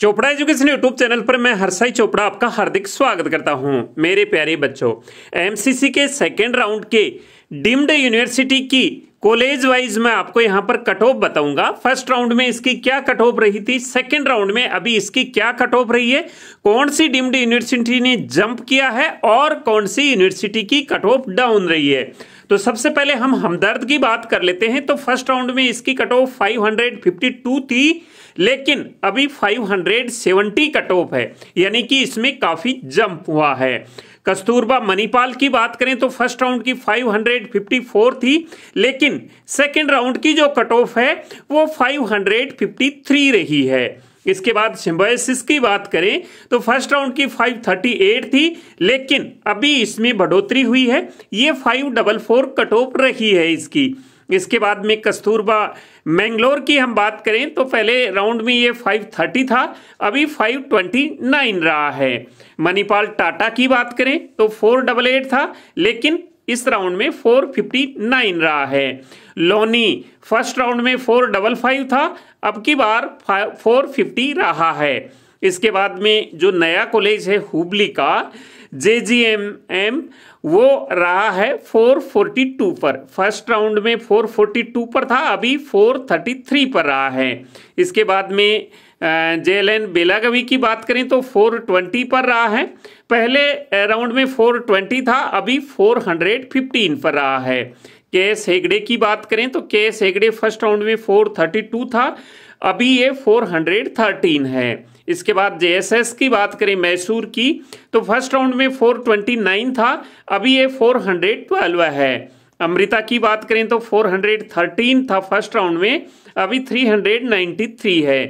Chopra education YouTube channel पर मैं हर्षाई चोपड़ा आपका हार्दिक स्वागत करता हूं मेरे प्यारे बच्चों एमसीसी के सेकेंड राउंड के डीम्ड यूनिवर्सिटी की कॉलेज वाइज मैं आपको यहां पर कट ऑफ बताऊंगा फर्स्ट राउंड में इसकी क्या कट ऑफ रही थी सेकंड राउंड में अभी इसकी क्या कट ऑफ रही है कौन सी डीम्ड यूनिवर्सिटी ने जंप किया है और कौन सी यूनिवर्सिटी की कट ऑफ डाउन रही है तो सबसे पहले हम हमदर्द की बात कर लेते हैं तो फर्स्ट राउंड में इसकी कट ऑफ फाइव थी लेकिन अभी 570 कट ऑफ है यानी कि इसमें काफ़ी जंप हुआ है कस्तूरबा मणिपाल की बात करें तो फर्स्ट राउंड की 554 थी लेकिन सेकंड राउंड की जो कट ऑफ है वो 553 रही है इसके बाद सिम्बोसिस की बात करें तो फर्स्ट राउंड की 538 थी लेकिन अभी इसमें बढ़ोतरी हुई है ये 544 डबल कट ऑफ रही है इसकी इसके बाद में कस्तूरबा मैंगलोर की हम बात करें तो पहले राउंड में ये 530 था अभी 529 रहा है मणिपाल टाटा की बात करें तो 488 था लेकिन इस राउंड में 459 रहा है लोनी फर्स्ट राउंड में 455 था अब की बार 450 रहा है इसके बाद में जो नया कॉलेज है हुबली का जे जी एम एम वो रहा है 442 पर फर्स्ट राउंड में 442 पर था अभी 433 पर रहा है इसके बाद में जे एल एन बेलागवी की बात करें तो 420 पर रहा है पहले राउंड में 420 था अभी 415 पर रहा है के एस हेगड़े की बात करें तो के एस हेगड़े फर्स्ट राउंड में 432 था अभी ये 413 है इसके बाद जेएसएस की बात करें मैसूर की तो फर्स्ट राउंड में 429 था अभी ये 412 है अमृता की बात करें तो 413 था फर्स्ट राउंड में अभी 393 है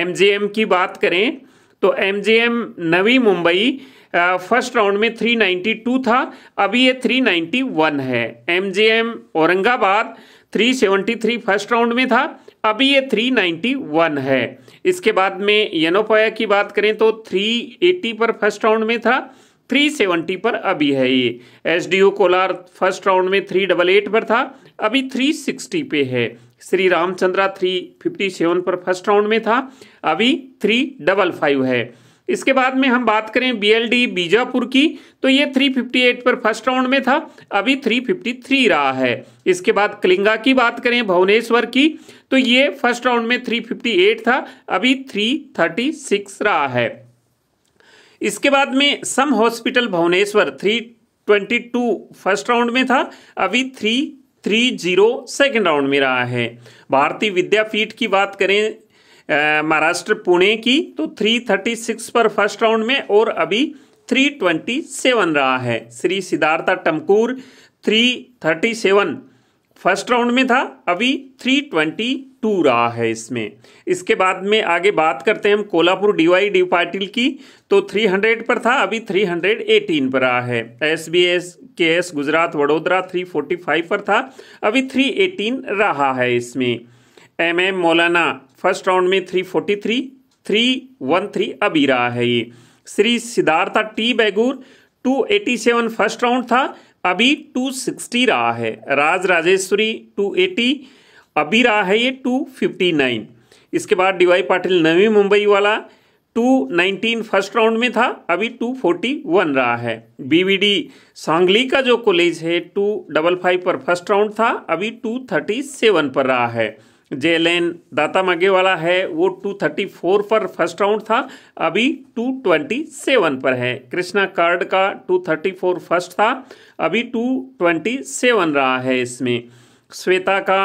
एमजेएम की बात करें तो MGM Navi Mumbai first round में 392 था अभी ये 391 है एमजेएम औरंगाबाद 373 फर्स्ट राउंड में था अभी ये 391 है इसके बाद में यनोपाया की बात करें तो 380 पर फर्स्ट राउंड में था 370 पर अभी है ये S D O Kolar first round में थ्री डबल एट पर था अभी 360 पे है श्री रामचंद्रा 357 पर फर्स्ट राउंड में था अभी थ्री डबल फाइव है इसके बाद में हम बात करें बीएलडी बीजापुर की तो ये 358 पर फर्स्ट राउंड में था अभी 353 रहा है इसके बाद कलिंगा की बात करें भुवनेश्वर की तो ये फर्स्ट राउंड में 358 था अभी 336 रहा है इसके बाद में SUM hospital Bhubaneswar 322 first round में था अभी three three zero second round में रहा है भारतीय विद्यापीठ की बात करें महाराष्ट्र पुणे की तो 336 पर फर्स्ट राउंड में और अभी 327 रहा है श्री सिद्धार्था टमकूर 337 फर्स्ट राउंड में था अभी 322 रहा है इसमें इसके बाद में आगे बात करते हैं हम कोल्हापुर डीवाई डी पाटिल की तो 300 पर था अभी 318 पर रहा है S B S K S Gujarat Vadodara 345 पर था अभी 318 रहा है इसमें M M Maulana first round में three forty three three one three अभी रहा है ये Shri Siddhartha T Begur two eighty seven first round था अभी टू सिक्सटी रहा है राज राजेश्वरी टू एटी अभी रहा है ये टू फिफ्टी नाइन इसके बाद डी वाई पाटिल नवी मुंबई वाला टू नाइनटीन फर्स्ट राउंड में था अभी टू फोर्टी वन रहा है बीवीडी सांगली का जो कॉलेज है टू डबल फाइव पर फर्स्ट राउंड था अभी टू थर्टी सेवन पर रहा है जे एल दाता मागे वाला है वो 234 पर फर्स्ट राउंड था अभी 227 पर है कृष्णा कार्ड का 234 फर्स्ट था अभी 227 रहा है इसमें श्वेता का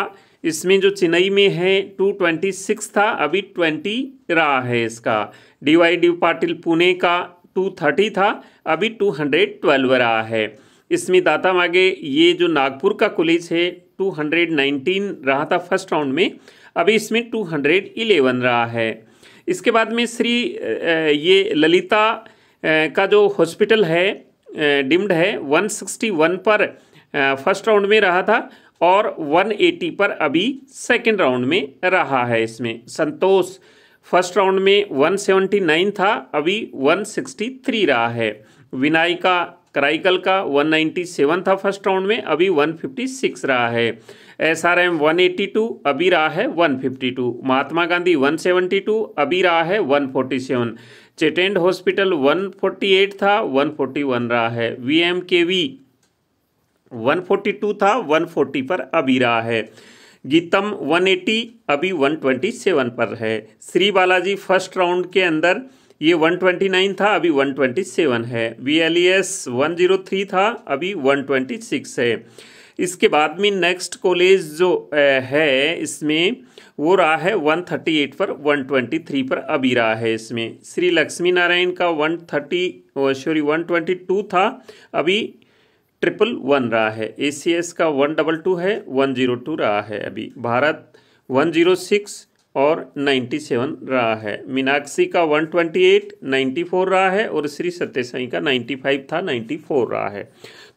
इसमें जो चेन्नई में है 226 था अभी 20 रहा है इसका D Y D Patil Pune का 230 था अभी 212 रहा है इसमें दाता मागे ये जो नागपुर का कॉलेज है 219 रहा था फर्स्ट राउंड में अभी इसमें 211 रहा है इसके बाद में श्री ये ललिता का जो हॉस्पिटल है डिम्ड है 161 पर फर्स्ट राउंड में रहा था और 180 पर अभी सेकंड राउंड में रहा है इसमें संतोष फर्स्ट राउंड में 179 था अभी 163 रहा है विनायका क्राइकल का 197 था फर्स्ट राउंड में अभी 156 रहा है एस आर एम वन अभी रहा है 152 महात्मा गांधी 172 अभी रहा है 147 चेटेंड हॉस्पिटल 148 था 141 रहा है V M K V one था 140 पर अभी रहा है गीतम 180 अभी 127 पर है श्री बालाजी फर्स्ट राउंड के अंदर ये 129 था अभी 127 है V L E S one था अभी 126 है इसके बाद में नेक्स्ट कॉलेज जो है इसमें वो रहा है 138 पर 123 पर अभी रहा है इसमें श्री लक्ष्मी नारायण का 130 सॉरी वन था अभी ट्रिपल वन रहा है ए का वन डबल टू है वन जीरो टू रहा है अभी भारत वन जीरो सिक्स और 97 रहा है मीनाक्षी का 128, 94 रहा है और श्री सत्यसाई का 95 था 94 रहा है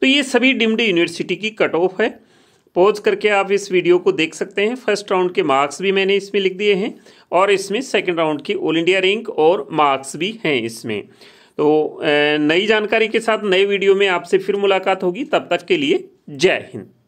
तो ये सभी डिम्ड यूनिवर्सिटी की कट ऑफ है पॉज करके आप इस वीडियो को देख सकते हैं फर्स्ट राउंड के मार्क्स भी मैंने इसमें लिख दिए हैं और इसमें सेकंड राउंड की ऑल इंडिया रैंक और मार्क्स भी हैं इसमें तो नई जानकारी के साथ नए वीडियो में आपसे फिर मुलाकात होगी तब तक के लिए जय हिंद